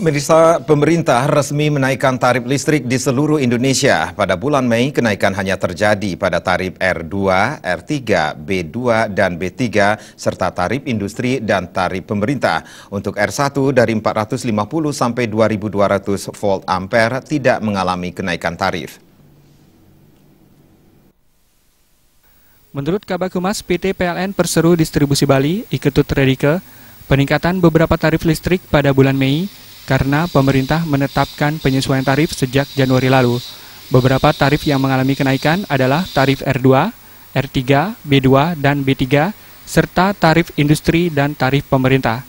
Pemirsa, pemerintah resmi menaikkan tarif listrik di seluruh Indonesia. Pada bulan Mei, kenaikan hanya terjadi pada tarif R2, R3, B2, dan B3, serta tarif industri dan tarif pemerintah. Untuk R1 dari 450 sampai 2200 volt ampere tidak mengalami kenaikan tarif. Menurut Kabak Humas PT PLN Perseru Distribusi Bali, Iketut Redike, peningkatan beberapa tarif listrik pada bulan Mei karena pemerintah menetapkan penyesuaian tarif sejak Januari lalu. Beberapa tarif yang mengalami kenaikan adalah tarif R2, R3, B2, dan B3, serta tarif industri dan tarif pemerintah.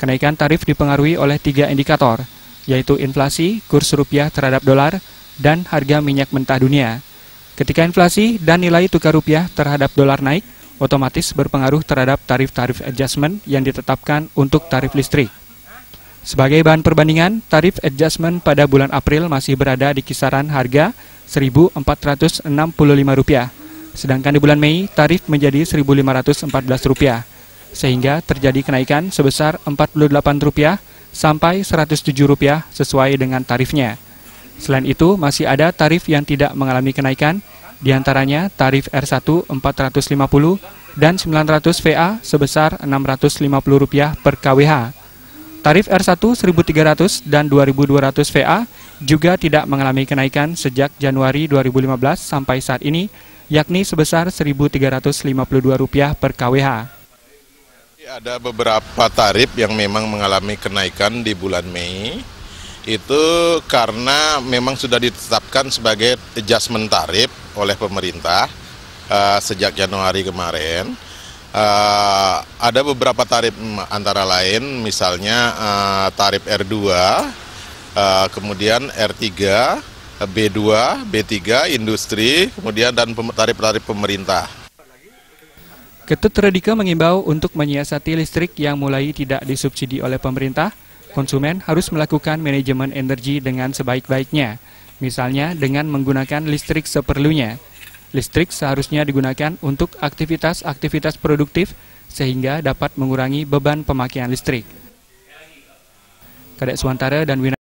Kenaikan tarif dipengaruhi oleh tiga indikator, yaitu inflasi, kurs rupiah terhadap dolar, dan harga minyak mentah dunia. Ketika inflasi dan nilai tukar rupiah terhadap dolar naik, otomatis berpengaruh terhadap tarif-tarif adjustment yang ditetapkan untuk tarif listrik. Sebagai bahan perbandingan, tarif adjustment pada bulan April masih berada di kisaran harga Rp1.465, sedangkan di bulan Mei tarif menjadi Rp1.514, sehingga terjadi kenaikan sebesar Rp48 sampai Rp107 sesuai dengan tarifnya. Selain itu, masih ada tarif yang tidak mengalami kenaikan, diantaranya tarif R1 450 dan 900 VA sebesar Rp650 per kWh Tarif R1 1.300 dan 2.200 VA juga tidak mengalami kenaikan sejak Januari 2015 sampai saat ini, yakni sebesar Rp1.352 per KWH. Iya, ada beberapa tarif yang memang mengalami kenaikan di bulan Mei, itu karena memang sudah ditetapkan sebagai adjustment tarif oleh pemerintah uh, sejak Januari kemarin Uh, ada beberapa tarif antara lain misalnya uh, tarif R2, uh, eh, kemudian R3, B2, B3 industri, kemudian dan tarif-tarif pemerintah. Ketut Redika mengimbau untuk menyiasati listrik yang mulai tidak disubsidi oleh pemerintah, konsumen harus melakukan manajemen energi dengan sebaik-baiknya, misalnya dengan menggunakan listrik seperlunya Listrik seharusnya digunakan untuk aktivitas-aktivitas produktif sehingga dapat mengurangi beban pemakaian listrik. Kadek Suantara dan Wina